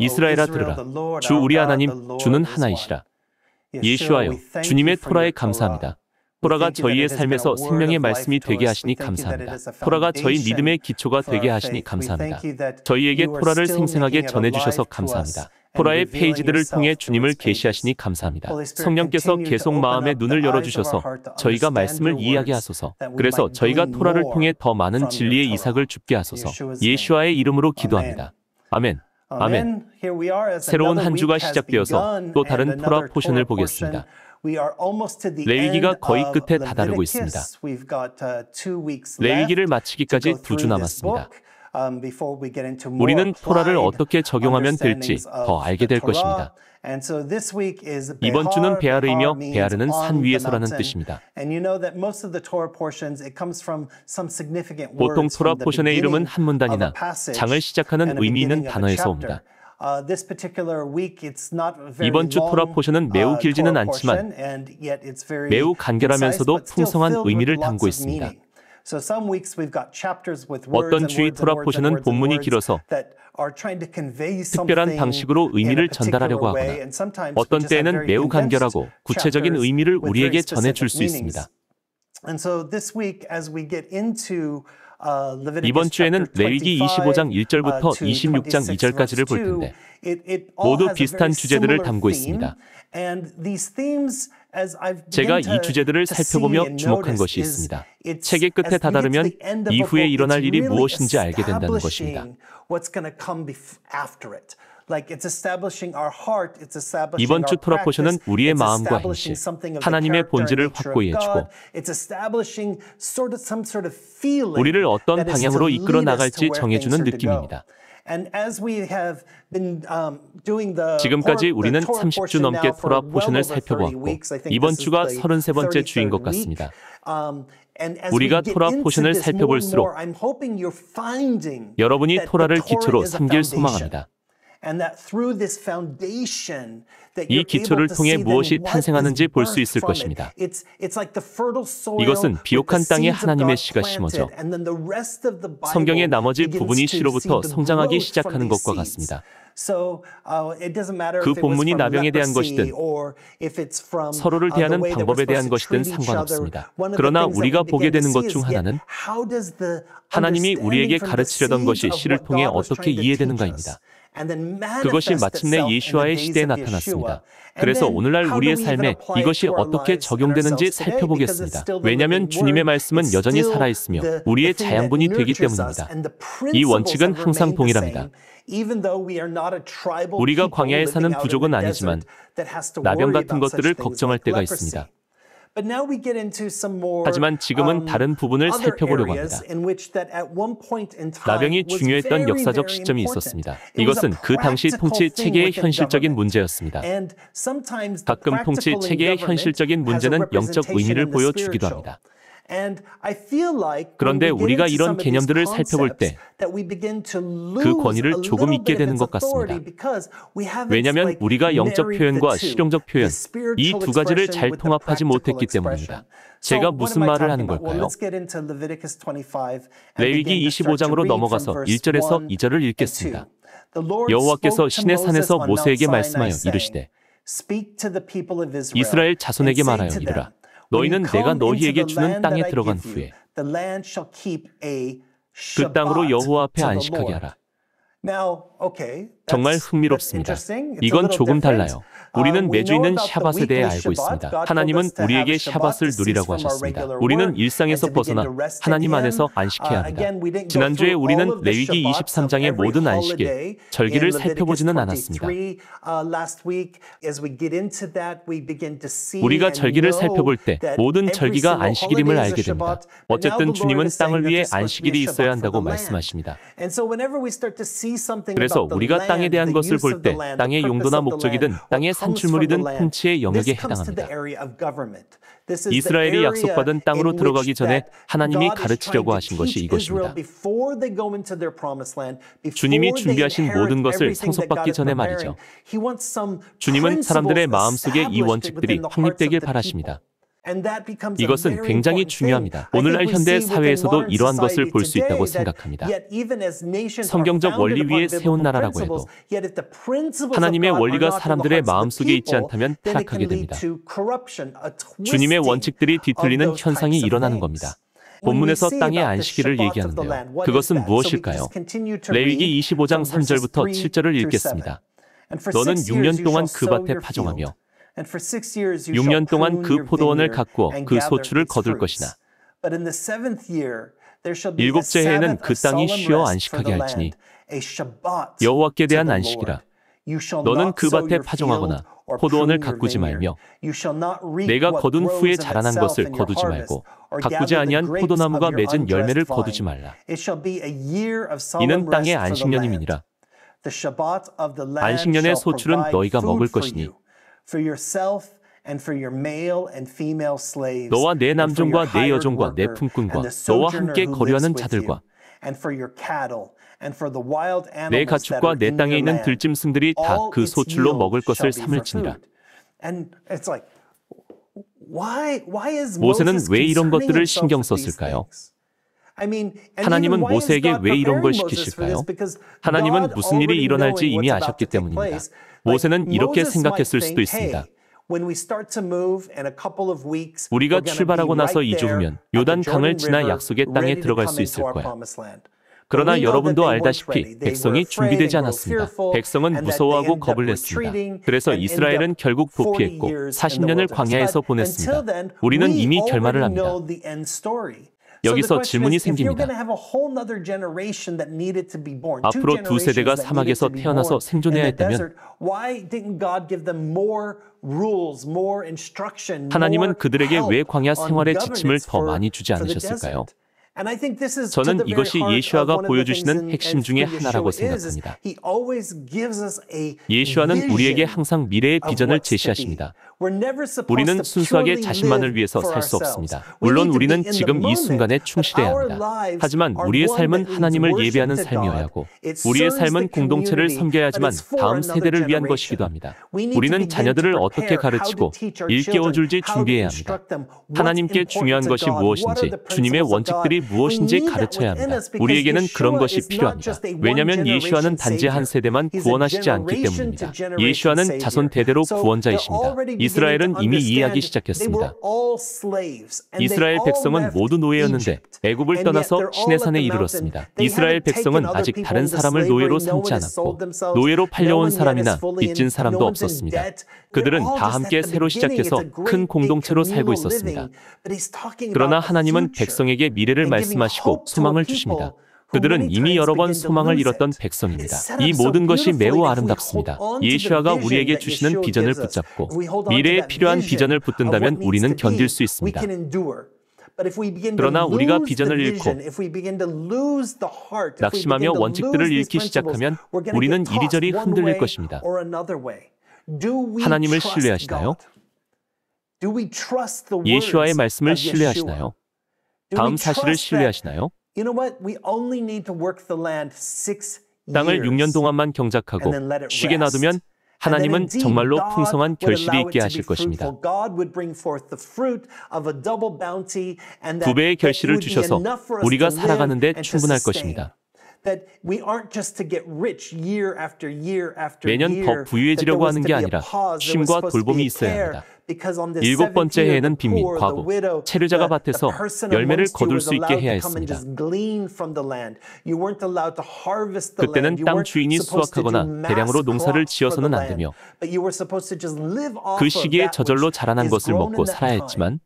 이스라엘아 들으라 주 우리 하나님 주는 하나이시라 예수하여 주님의 토라에 감사합니다 토라가 저희의 삶에서 생명의 말씀이 되게 하시니 감사합니다. 토라가 저희 믿음의 기초가 되게 하시니 감사합니다. 저희에게 토라를 생생하게 전해주셔서 감사합니다. 포라의 네, 네, 네, 페이지들을 통해 주님을 계시하시니 감사합니다. 성령께서 계속 마음의 눈을 열어주셔서 저희가 말씀을 이해하게 하소서. 그래서 저희가 토라를 통해 더 많은 진리의 이삭을 줍게 하소서. 예수와의 이름으로 기도합니다. 아멘. 아멘. 새로운 한 주가 시작되어서 또 다른 토라 포션을 보겠습니다. 레위기가 거의 끝에 다다르고 있습니다. Uh, 레위기를 마치기까지 두 주 남았습니다. Um, 우리는 토라를 어떻게 적용하면 될지 더 알게 될 것입니다. 이번 주는 베아르이며 베아르는 산 위에서라는 뜻입니다. 보통 토라 포션의 이름은 한 문단이나 장을 시작하는 의미 있는 단어에서 옵니다. Uh, 이번 주 토라 포션은 매우 uh, 길지는 않지만 매우 간결하면서도 풍성한 의미를 담고 있습니다. 어떤 주의 돌라포시는 본문이 길어서 특별한 방식으로 의미를 전달하려고 하거나 어떤 때에는 매우 간결하고 구체적인 의미를 우리에게 전해줄 수 있습니다. Uh, 이번 주에는 레위기 25장 1절부터 26장 2절까지를 볼 텐데 모두 비슷한 주제들을 담고 있습니다. 제가 이 주제들을 살펴보며 주목한 것이 있습니다. 책의 끝에 다다르면 이후에 일어날 일이 무엇인지 알게 된다는 것입니다. 이번 주 토라포션은 우리의 마음과 행실, 하나님의 본질을 확고히 해주고 우리를 어떤 방향으로 이끌어 나갈지 정해주는 느낌입니다. Um, 지금까지 우리는 30주 넘게 토라 포션을 살펴보았고 이번 주가 33번째 주인 것 같습니다. Um, 우리가 토라 포션을 살펴볼수록 여러분이 토라를 기초로 삼길 소망합니다. 이 기초를 통해 무엇이 탄생하는지 볼 수 있을 것입니다. 이것은 비옥한 땅에 하나님의 씨가 심어져 성경의 나머지 부분이 씨로부터 성장하기 시작하는 것과 같습니다. Uh, 그 본문이 나병에 대한 것이든 서로를 uh, 대하는 방법에 대한 것이든 상관없습니다. 그러나 우리가 보게 되는 것 중 하나는 하나님이 우리에게 가르치려던 것이 씨를 통해 어떻게 이해되는가입니다. 그것이 마침내 예수와의 시대에 나타났습니다. 그래서 오늘날 우리의 삶에 이것이 어떻게 적용되는지 살펴보겠습니다. 왜냐하면 주님의 말씀은 여전히 살아있으며 우리의 자양분이 되기 때문입니다. 이 원칙은 항상 동일합니다. 우리가 광야에 사는 부족은 아니지만 나병 같은 것들을 걱정할 때가 있습니다. 하지만 지금은 um, 다른 부분을 살펴보려고 합니다. 나병이 중요했던 역사적 시점이 있었습니다. 이것은 그 당시 통치 체계의 현실적인 문제였습니다. 가끔 통치 체계의 현실적인 문제는 영적 의미를 보여주기도 합니다. 그런데 우리가 이런 개념들을 살펴볼 때 그 권위를 조금 잊게 되는 것 같습니다. 왜냐하면 우리가 영적 표현과 실용적 표현 이 두 가지를 잘 통합하지 못했기 때문입니다. 제가 무슨 말을 하는 걸까요? 레위기 25장으로 넘어가서 1절에서 2절을 읽겠습니다. 여호와께서 신의 산에서 모세에게 말씀하여 이르시되 이스라엘 자손에게 말하여 이르라 너희는 내가 너희에게 주는 땅에 들어간 후에 그 땅으로 여호와 앞에 안식하게 하라. 정말 흥미롭습니다. 이건 조금 달라요. Uh, 우리는 매주 있는 샤밧에 대해 알고 있습니다. 하나님은 우리에게 샤밧을 누리라고 하셨습니다. 우리는 일상에서 벗어나 하나님 안에서 uh, 안식해야 합니다. 지난주에 우리는 레위기 23장의 모든 안식일, 절기를 살펴보지는 않았습니다. Uh, 우리가 절기를 살펴볼 때 모든 절기가 안식일임을 알게 됩니다. 어쨌든 주님은 땅을 위해 안식일이 있어야 한다고 말씀하십니다. 그래서 우리가 땅 땅에 대한 것을 볼 때 땅의 용도나 목적이든 땅의 산출물이든 통치의 영역에 해당합니다. 이스라엘이 약속받은 땅으로 들어가기 전에 하나님이 가르치려고 하신 것이 이것입니다. 주님이 준비하신 모든 것을 상속받기 전에 말이죠. 주님은 사람들의 마음속에 이 원칙들이 확립되길 바라십니다. 이것은 굉장히 중요합니다. 오늘날 현대 사회에서도 이러한 것을 볼 수 있다고 생각합니다. 성경적 원리 위에 세운 나라라고 해도 하나님의 원리가 사람들의 마음속에 있지 않다면 타락하게 됩니다. 주님의 원칙들이 뒤틀리는 현상이 일어나는 겁니다. 본문에서 땅의 안식일을 얘기하는데요. 그것은 무엇일까요? 레위기 25장 3절부터 7절을 읽겠습니다. 너는 6년 동안 그 밭에 파종하며 6년 동안 그 포도원을 가꾸어 그 소출을 거둘 것이나 일곱째 해에는 그 땅이 쉬어 안식하게 할지니 여호와께 대한 안식이라 너는 그 밭에 파종하거나 포도원을 가꾸지 말며 내가 거둔 후에 자라난 것을 거두지 말고 가꾸지 아니한 포도나무가 맺은 열매를 거두지 말라 이는 땅의 안식년임이니라 안식년의 소출은 너희가 먹을 것이니 for yourself and for your male and female slaves. 너와 내 남종과 내 여종과 내 품꾼과 너와 함께 거류하는 자들과 and for your cattle and for the wild animals 내 가축과 내 땅에 있는 들짐승들이 다 그 소출로 먹을 것을 삼을지니라. And it's like, why, why is 모세는 왜 이런 것들을 신경 썼을까요? 하나님은 모세에게 왜 이런 걸 시키실까요? 하나님은 무슨 일이 일어날지 이미 아셨기 때문입니다. 모세는 이렇게 생각했을 수도 있습니다. 우리가 출발하고 나서 2주 후면 요단 강을 지나 약속의 땅에 들어갈 수 있을 거야. 그러나 여러분도 알다시피 백성이 준비되지 않았습니다. 백성은 무서워하고 겁을 냈습니다. 그래서 이스라엘은 결국 도피했고 40년을 광야에서 보냈습니다. 우리는 이미 결말을 압니다. 여기서 질문이 생깁니다. 앞으로 두 세대가 사막에서 태어나서 생존해야 했다면 하나님은 그들에게 왜 광야 생활의 지침을 더 많이 주지 않으셨을까요? 저는 이것이 예수아가 보여주시는 핵심 중의 하나라고 생각합니다. 예수아는 우리에게 항상 미래의 비전을 제시하십니다. 우리는 순수하게 자신만을 위해서 살 수 없습니다. 물론 우리는 지금 이 순간에 충실해야 합니다. 하지만 우리의 삶은 하나님을 예배하는 삶이어야 하고 우리의 삶은 공동체를 섬겨야 하지만 다음 세대를 위한 것이기도 합니다. 우리는 자녀들을 어떻게 가르치고 일깨워 줄지 준비해야 합니다. 하나님께 중요한 것이 무엇인지 주님의 원칙들이 무엇인지 가르쳐야 합니다. 우리에게는 그런 것이 필요합니다. 왜냐하면 예수와는 단지 한 세대만 구원하시지 않기 때문입니다. 예수와는 자손 대대로 구원자이십니다. 이스라엘은 이미 이해하기 시작했습니다. 이스라엘 백성은 모두 노예였는데 애굽을 떠나서 시내산에 이르렀습니다. 이스라엘 백성은 아직 다른 사람을 노예로 삼지 않았고 노예로 팔려온 사람이나 빚진 사람도 없었습니다. 그들은 다 함께 새로 시작해서 큰 공동체로 살고 있었습니다. 그러나 하나님은 백성에게 미래를 말씀하시고 소망을 주십니다. 그들은 이미 여러 번 소망을 잃었던 백성입니다. 이 모든 것이 매우 아름답습니다. 예슈아가 우리에게 주시는 비전을 붙잡고 미래에 필요한 비전을 붙든다면 우리는 견딜 수 있습니다. 그러나 우리가 비전을 잃고 낙심하며 원칙들을 잃기 시작하면 우리는 이리저리 흔들릴 것입니다. 하나님을 신뢰하시나요? 예슈아의 말씀을 신뢰하시나요? 다음 사실을 신뢰하시나요? 땅을 6년 동안만 경작하고 쉬게 놔두면 하나님은 정말로 풍성한 결실이 있게 하실 것입니다. 두 배의 결실을 주셔서 우리가 살아가는데 충분할 것입니다. 매년 더 부유해지려고 하는 게 아니라 쉼과 돌봄이 있어야 합니다. 일곱 번째 해에는 빈민 과부 체류자가 밭에서 열매를 거둘 수 있게 해야 했습니다. 그때는 땅 주인이 수확하거나 대량으로 농사를 지어서는 안 되며 그 시기에 저절로 자라난 것을 먹고 살아야 했지만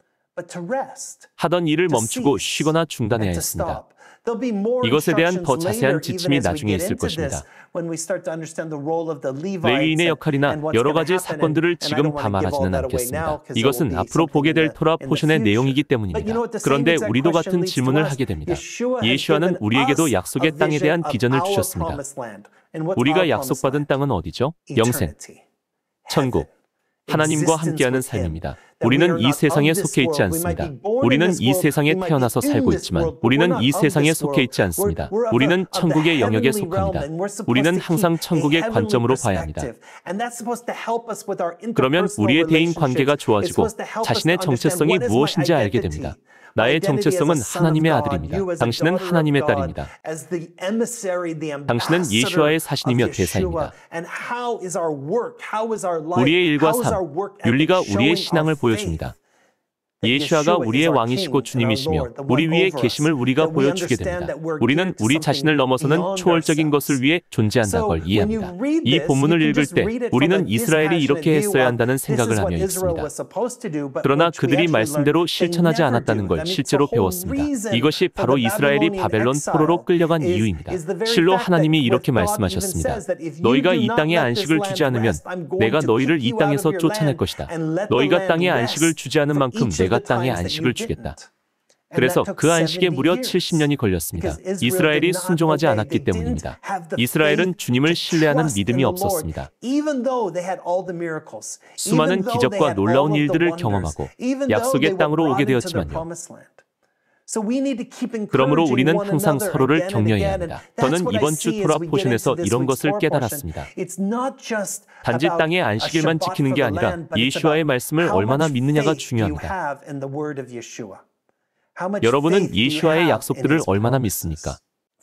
하던 일을 멈추고 쉬거나 중단해야 했습니다. 이것에 대한 더 자세한 지침이 나중에 있을 것입니다. 레위인의 역할이나 여러 가지 사건들을 지금 담아하지는 않겠습니다. 이것은 앞으로 보게 될 토라 포션의 내용이기 때문입니다. 그런데 우리도 같은 질문을 하게 됩니다. 예수와는 우리에게도 약속의 땅에 대한 비전을 주셨습니다. 우리가 약속받은 땅은 어디죠? 영생, 천국, 하나님과 함께하는 삶입니다. 우리는 이 세상에 속해 있지 않습니다. 우리는 이 세상에 태어나서 살고 있지만 우리는 이 세상에 속해 있지 않습니다. 우리는 천국의 영역에 속합니다. 우리는 항상 천국의 관점으로 봐야 합니다. 그러면 우리의 대인 관계가 좋아지고 자신의 정체성이 무엇인지 알게 됩니다. 나의 정체성은 하나님의 아들입니다. 당신은 하나님의 딸입니다. 당신은 예수와의 사신이며 대사입니다. 우리의 일과 삶, 윤리가 우리의 신앙을 보여줍니다. 네, 예수아가 우리의 왕이시고 주님이시며 우리 위에 계심을 우리가 보여주게 됩니다. 우리는 우리 자신을 넘어서는 초월적인 것을 위해 존재한다걸 이해합니다. 이 본문을 읽을 때 우리는 이스라엘이 이렇게 했어야 한다는 생각을 하며 읽습니다. 그러나 그들이 말씀대로 실천하지 않았다는 걸 실제로 배웠습니다. 이것이 바로 이스라엘이 바벨론 포로로 끌려간 이유입니다. 실로 하나님이 이렇게 말씀하셨습니다. 너희가 이 땅에 안식을 주지 않으면 내가 너희를 이 땅에서 쫓아낼 것이다. 너희가 땅에 안식을 주지 않은 만큼 내가 내가 땅에 안식을 주겠다. 그래서 그 안식에 무려 70년이 걸렸습니다. 이스라엘이 순종하지 않았기 때문입니다. 이스라엘은 주님을 신뢰하는 믿음이 없었습니다. 수많은 기적과 놀라운 일들을 경험하고 약속의 땅으로 오게 되었지만요. 그러므로 우리는 항상 서로를 격려해야 합니다. 저는 이번 주 토라포션에서 이런 것을 깨달았습니다. 단지 땅의 안식일만 지키는 게 아니라 예수와의 말씀을 얼마나 믿느냐가 중요합니다. 여러분은 예수와의 약속들을 얼마나 믿습니까?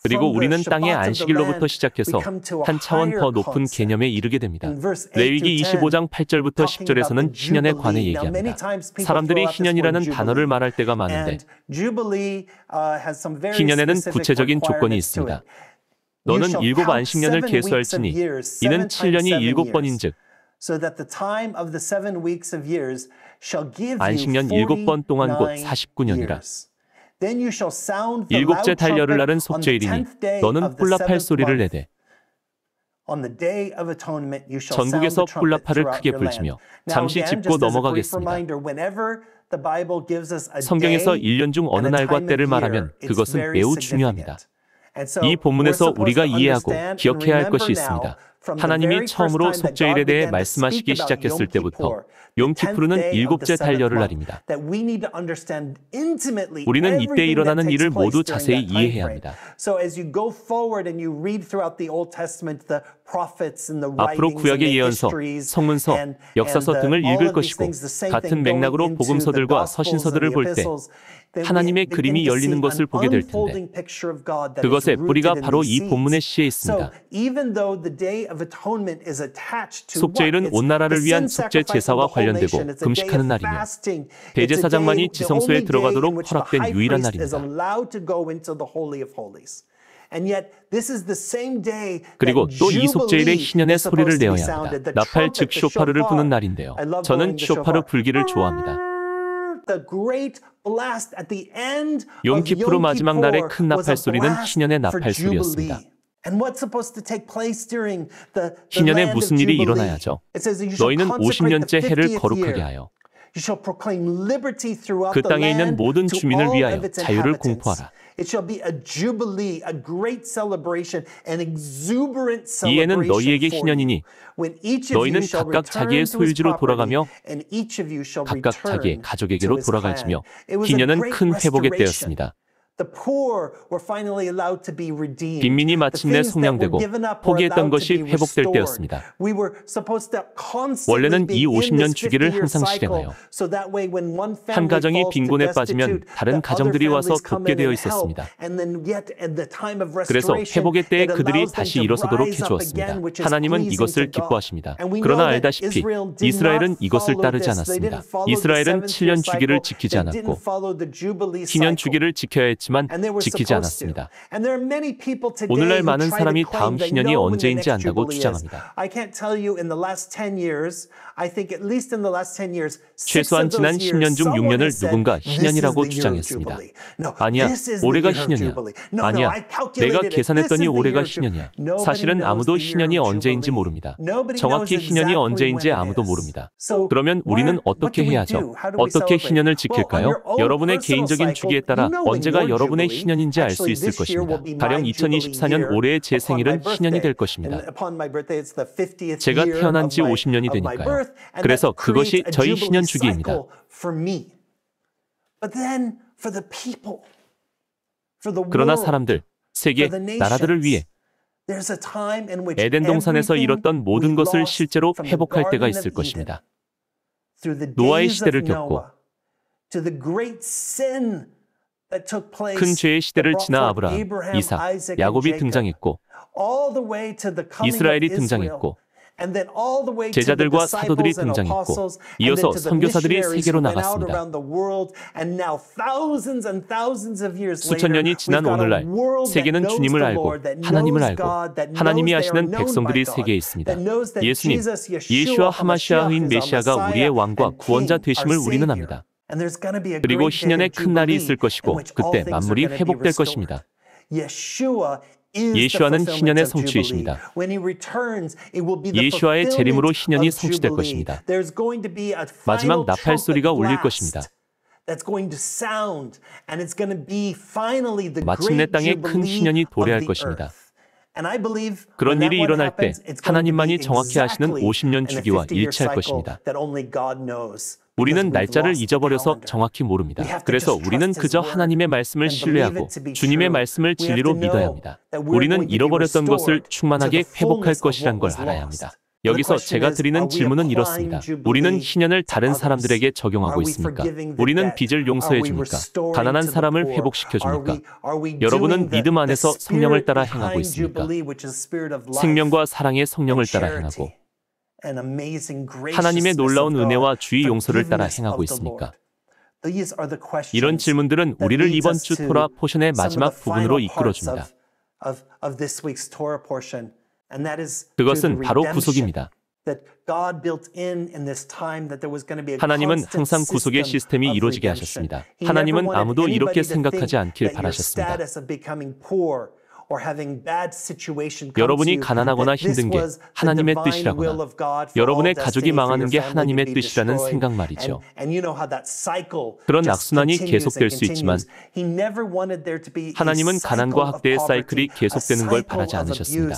그리고 우리는 땅의 안식일로부터 시작해서 한 차원 더 높은 개념에 이르게 됩니다. 레위기 25장 8절부터 10절에서는 희년에 관해 얘기합니다. 사람들이 희년이라는 단어를 말할 때가 많은데 희년에는 uh, 구체적인 조건이 있습니다. 너는 일곱 안식년을 계수할지니 이는 7년이 일곱 번인즉 안식년 일곱 번 동안 곧 49년이라 일곱째 달려를 날은 속죄일이니 너는 폴라팔 소리를 내되 전국에서 폴라팔을 크게 불지며 잠시 짚고 넘어가겠습니다. 성경에서 1년 중 어느 날과 때를 말하면 그것은 매우 중요합니다. 이 본문에서 우리가 이해하고 기억해야 할 것이 있습니다. 하나님이 처음으로 속죄일에 대해 말씀하시기 시작했을 때부터 용키푸르는 일곱째 달려를 날입니다. 우리는 이때 일어나는 일을 모두 자세히 이해해야 합니다. 앞으로 구약의 예언서, 성문서, uh, 역사서 등을 읽을 것이고 같은 맥락으로 복음서들과 서신서들을 볼 때 하나님의 그림이 열리는 것을 보게 될 텐데 그것의 뿌리가 바로 이 본문의 시에 있습니다. 속죄일은 온 나라를 위한 속죄 제사와 관련되고 금식하는 날이며 대제사장만이 지성소에 들어가도록 허락된 유일한 날입니다. 그리고 또이속죄일의 희년의 소리를 내어야 합니다. 나팔 즉 쇼파르를 부는 날인데요. 저는 쇼파르 불기를 ah, 좋아합니다. 용키프르 마지막 날의 큰 나팔 소리는 희년의 나팔 소리였습니다. 희년에 무슨 일이 일어나야죠? 너희는 50년째 해를 거룩하게 하여 그 땅에 있는 모든 주민을 위하여 자유를 공포하라. 이에는 너희에게 희년이니 너희는 각각 자기의 소유지로 돌아가며 각각 자기의 가족에게로 돌아갈지며 기년은 큰 회복의 때였습니다. 빈민이 마침내 성량되고 포기했던 것이 회복될 때였습니다. 원래는 이 50년 주기를 항상 실행하여 한 가정이 빈곤에 빠지면 다른 가정들이 와서 돕게 되어 있었습니다. 그래서 회복의 때에 그들이 다시 일어서도록 해주었습니다. 하나님은 이것을 기뻐하십니다. 그러나 알다시피 이스라엘은 이것을 따르지 않았습니다. 이스라엘은 7년 주기를 지키지 않았고 2년 주기를 지켜야 했지 만 했지만 지키지 않았습니다. 오늘날 많은 사람이 다음 신년이 언제인지 안다고 주장합니다. 최소한 지난 10년 중 6년을 누군가 신년이라고 주장했습니다. 아니야, 올해가 신년이야 아니야, 내가 계산했더니 올해가 신년이야 사실은 아무도 신년이 언제인지 모릅니다. 정확히 신년이 언제인지 아무도 모릅니다. 그러면 우리는 어떻게 해야 하죠? 어떻게 신년을 지킬까요? 여러분의 개인적인 주기에 따라 언제가 여러분의 신년인지 알 수 있을 것입니다. 가령 2024년 올해의 제 생일은 신년이 될 것입니다. 제가 태어난 지 50년이 되니까요. 그래서 그것이 저희 신년 주기입니다. 그러나 사람들, 세계, 나라들을 위해 에덴 동산에서 잃었던 모든 것을 실제로 회복할 때가 있을 것입니다. 노아의 시대를 겪고 큰 죄의 시대를 지나 아브라함, 이삭, 야곱이 등장했고 이스라엘이 등장했고 제자들과 사도들이 등장했고 이어서 선교사들이 세계로 나갔습니다. 수천 년이 지난 오늘날 세계는 주님을 알고 하나님을 알고 하나님이 하시는 백성들이 세계에 있습니다. 예수님, 예수와 하마시아인 메시아가 우리의 왕과 구원자 되심을 우리는 압니다. 그리고 신년의 큰 날이 있을 것이고 그때 만물이 회복될 것입니다. 예수와는 신년의 성취이십니다. 예수와의 재림으로 신년이 성취될 것입니다. 마지막 나팔 소리가 울릴 것입니다. 마침내 땅에 큰 신년이 도래할 것입니다. 그런 일이 일어날 때 하나님만이 정확히 아시는 50년 주기와 일치할 것입니다. 우리는 날짜를 잊어버려서 정확히 모릅니다. 그래서 우리는 그저 하나님의 말씀을 신뢰하고 주님의 말씀을 진리로 믿어야 합니다. 우리는 잃어버렸던 것을 충만하게 회복할 것이란 걸 알아야 합니다. 여기서 제가 드리는 질문은 이렇습니다. 우리는 희년을 다른 사람들에게 적용하고 있습니까? 우리는 빚을 용서해 줍니까? 가난한 사람을 회복시켜 줍니까? 여러분은 믿음 안에서 성령을 따라 행하고 있습니까? 생명과 사랑의 성령을 따라 행하고 하나님의 놀라운 은혜와 주의 용서를 따라 행하고 있습니까? 이런 질문들은 우리를 이번 주 토라 포션의 마지막 부분으로 이끌어줍니다. 그것은 바로 구속입니다. 하나님은 항상 구속의 시스템이 이루어지게 하셨습니다. 하나님은 아무도 이렇게 생각하지 않길 바라셨습니다. 여러분이 가난하거나 힘든 게 하나님의 뜻이라거나 여러분의 가족이 망하는 게 하나님의 뜻이라는 생각 말이죠. 그런 악순환이 계속될 수 있지만 하나님은 가난과 학대의 사이클이 계속되는 걸 바라지 않으셨습니다.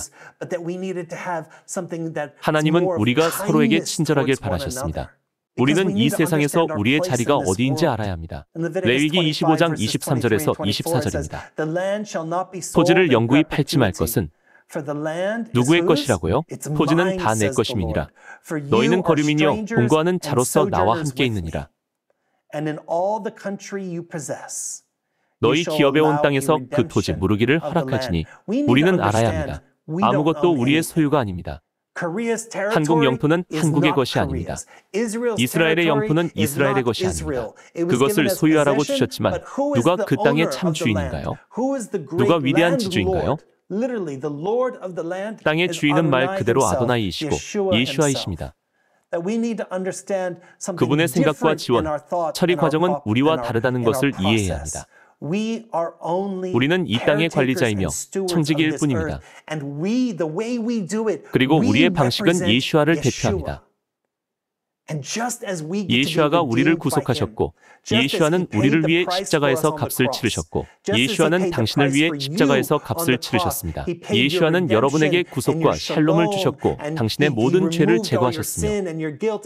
하나님은 우리가 서로에게 친절하길 바라셨습니다. 우리는 이 세상에서 우리의 자리가 어디인지 알아야 합니다. 레위기 25장 23절에서 24절입니다. 토지를 영구히 팔지 말 것은 누구의 것이라고요? 토지는 다 내 것임이니라. 너희는 거류민이여 공거하는 자로서 나와 함께 있느니라. 너희 기업에 온 땅에서 그 토지 무르기를 허락하지니 우리는 알아야 합니다. 아무것도 우리의 소유가 아닙니다. 한국 영토는 한국의 것이 아닙니다. 이스라엘의 영토는 이스라엘의 것이 아닙니다. 그것을 소유하라고 주셨지만 누가 그 땅의 참 주인인가요? 누가 위대한 지주인가요? 땅의 주인은 말 그대로 아도나이이시고 예슈아이십니다. 그분의 생각과 지원, 처리 과정은 우리와 다르다는 것을 이해해야 합니다. 우리는 이 땅의 관리자이며 청지기일 뿐입니다. 그리고 우리의 방식은 예슈아를 대표합니다. 예수아가 우리를 구속하셨고 예수아는 우리를 위해 십자가에서 값을 치르셨고 예수아는 당신을 위해 십자가에서 값을 치르셨습니다. 예수아는 여러분에게 구속과 샬롬을 주셨고 당신의 모든 죄를 제거하셨으며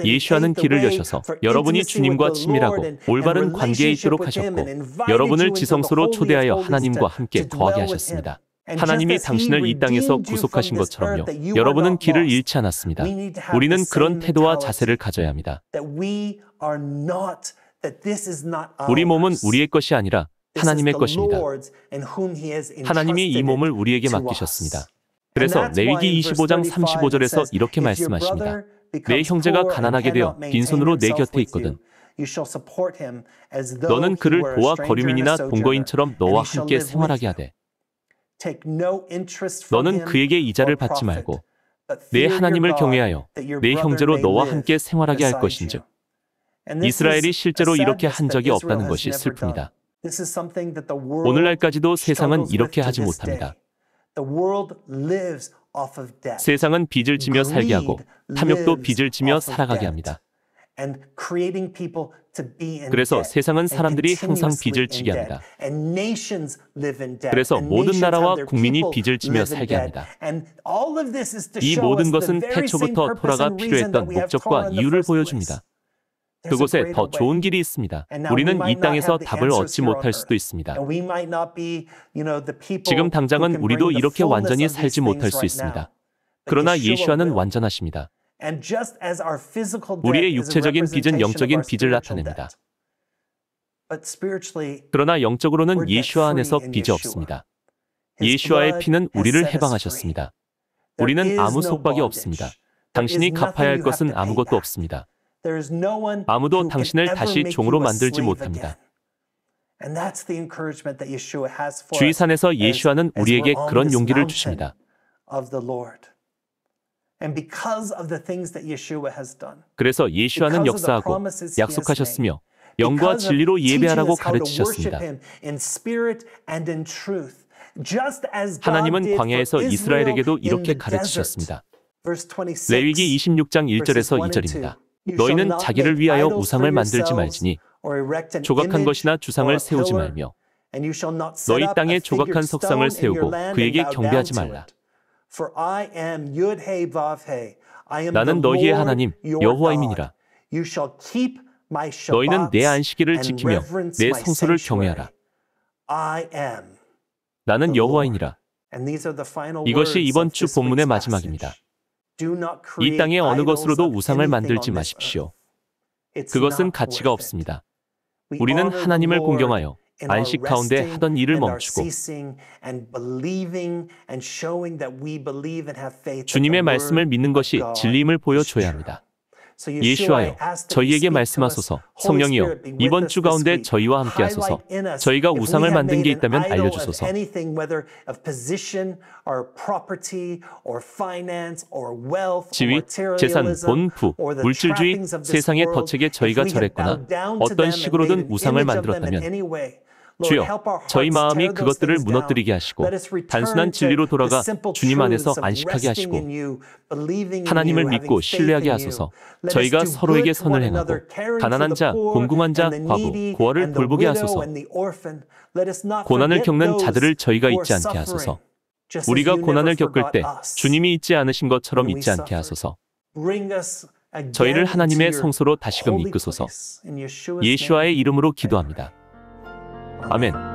예수아는 길을 여셔서 여러분이 주님과 친밀하고 올바른 관계에 있도록 하셨고 여러분을 지성소로 초대하여 하나님과 함께 거하게 하셨습니다. 하나님이 당신을 이 땅에서 구속하신 것처럼요. 여러분은 길을 잃지 않았습니다. 우리는 그런 태도와 자세를 가져야 합니다. 우리 몸은 우리의 것이 아니라 하나님의 것입니다. 하나님이 이 몸을 우리에게 맡기셨습니다. 그래서 레위기 25장 35절에서 이렇게 말씀하십니다. 내 형제가 가난하게 되어 빈손으로 내 곁에 있거든. 너는 그를 보아 거류민이나 동거인처럼 너와 함께 생활하게 하되 너는 그에게 이자를 받지 말고 내 하나님을 경외하여 내 형제로 너와 함께 생활하게 할 것인즉 이스라엘이 실제로 이렇게 한 적이 없다는 것이 슬픕니다. 오늘날까지도 세상은 이렇게 하지 못합니다. 세상은 빚을 지며 살게 하고 탐욕도 빚을 지며 살아가게 합니다. 그래서 세상은 사람들이 항상 빚을 지게 합니다. 그래서 모든 나라와 국민이 빚을 지며 살게 합니다. 이 모든 것은 태초부터 토라가 필요했던 목적과 이유를 보여줍니다. 그곳에 더 좋은 길이 있습니다. 우리는 이 땅에서 답을 얻지 못할 수도 있습니다. 지금 당장은 우리도 이렇게 완전히 살지 못할 수 있습니다. 그러나 예수와는 완전하십니다. 우리의 육체적인 빚은 영적인 빚을 나타냅니다. 그러나 영적으로는 예슈아 안에서 빚이 없습니다. 예슈아의 피는 우리를 해방하셨습니다. 우리는 아무 속박이 없습니다. 당신이 갚아야 할 것은 아무것도 없습니다. 아무도 당신을 다시 종으로 만들지 못합니다. 주의산에서 예슈아는 우리에게 그런 용기를 주십니다. 그래서 예수와는 역사하고 약속하셨으며 영과 진리로 예배하라고 가르치셨습니다. 하나님은 광야에서 이스라엘에게도 이렇게 가르치셨습니다. 레위기 26장 1절에서 2절입니다. 너희는 자기를 위하여 우상을 만들지 말지니 조각한 것이나 주상을 세우지 말며 너희 땅에 조각한 석상을 세우고 그에게 경배하지 말라. 나는 너희의 하나님 여호와임이니라. 너희는 내 안식일을 지키며 내 성소를 경외하라. 나는 여호와이니라. 이것이 이번 주 본문의 마지막입니다. 이 땅의 어느 것으로도 우상을 만들지 마십시오. 그것은 가치가 없습니다. 우리는 하나님을 공경하여 안식 가운데 하던 일을 멈추고 주님의 말씀을 믿는 것이 진리임을 보여줘야 합니다. 예수와여 저희에게 말씀하소서 성령이여 이번 주 가운데 저희와 함께 하소서 저희가 우상을 만든 게 있다면 알려주소서 지위, 재산, 본부, 물질주의, 세상의 덫책에 저희가 절했거나 어떤 식으로든 우상을 만들었다면 주여, 저희 마음이 그것들을 무너뜨리게 하시고 단순한 진리로 돌아가 주님 안에서 안식하게 하시고 하나님을 믿고 신뢰하게 하소서 저희가 서로에게 선을 행하고 가난한 자, 곤궁한 자, 과부, 고아를 돌보게 하소서 고난을 겪는 자들을 저희가 잊지 않게 하소서 우리가 고난을 겪을 때 주님이 잊지 않으신 것처럼 잊지 않게 하소서 저희를 하나님의 성소로 다시금 이끄소서 예수와의 이름으로 기도합니다. 아멘.